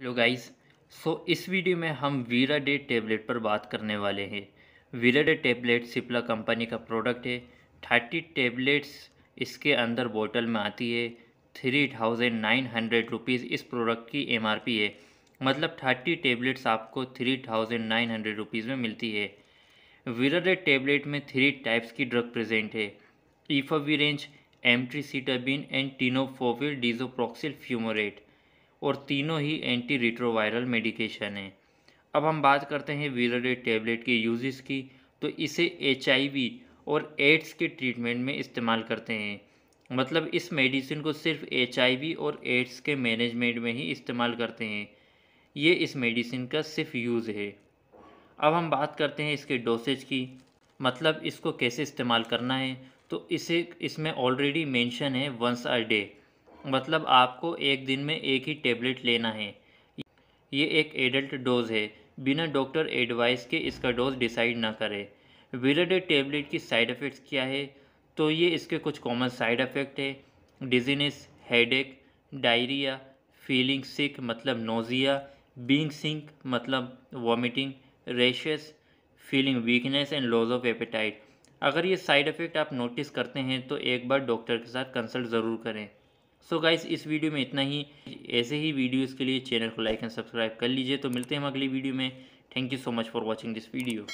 hello guys so इस video में हम वीरा डे टेबलेट पर बात करने वाले हैं Viraday tablet Cipla company का प्रोडक्ट है थर्टी टेबलेट्स इसके अंदर बोतल में आती है three thousand nine hundred rupees इस प्रोडक्ट की एमआरपी है मतलब थर्टी टेबलेट्स आपको three thousand nine hundred rupees में मिलती है वीरा डे टेबलेट में थ्री टाइप्स की ड्रग प्रजेंट है ईफावीरेंज एमट्रीसीटाबिन एंड टीनोफोविल डीजोप्रोक्सिल फ्यूमोरेट और तीनों ही एंटी रिट्रोवायरल मेडिकेशन हैं अब हम बात करते हैं वीरडे टेबलेट के यूजेस की तो इसे एच और एड्स के ट्रीटमेंट में इस्तेमाल करते हैं मतलब इस मेडिसिन को सिर्फ एच और एड्स के मैनेजमेंट में ही इस्तेमाल करते हैं ये इस मेडिसिन का सिर्फ यूज़ है अब हम बात करते हैं इसके डोसेज की मतलब इसको कैसे इस्तेमाल करना है तो इसे इसमें ऑलरेडी मेंशन है वंस अ डे मतलब आपको एक दिन में एक ही टेबलेट लेना है ये एक एडल्ट डोज़ है बिना डॉक्टर एडवाइस के इसका डोज़ डिसाइड ना करें विरडे टेबलेट की साइड इफ़ेक्ट्स क्या है तो ये इसके कुछ कॉमन साइड इफ़ेक्ट है dizziness headache diarrhoea feeling sick मतलब नोज़िया बींग सिंक मतलब vomiting rashes feeling weakness and loss of appetite अगर ये साइड इफ़ेक्ट आप नोटिस करते हैं तो एक बार डॉक्टर के साथ कंसल्ट ज़रूर करें सो गाइस इस वीडियो में इतना ही ऐसे ही वीडियोस के लिए चैनल को लाइक एंड सब्सक्राइब कर लीजिए तो मिलते हैं हम अगली वीडियो में thank you so much for watching this video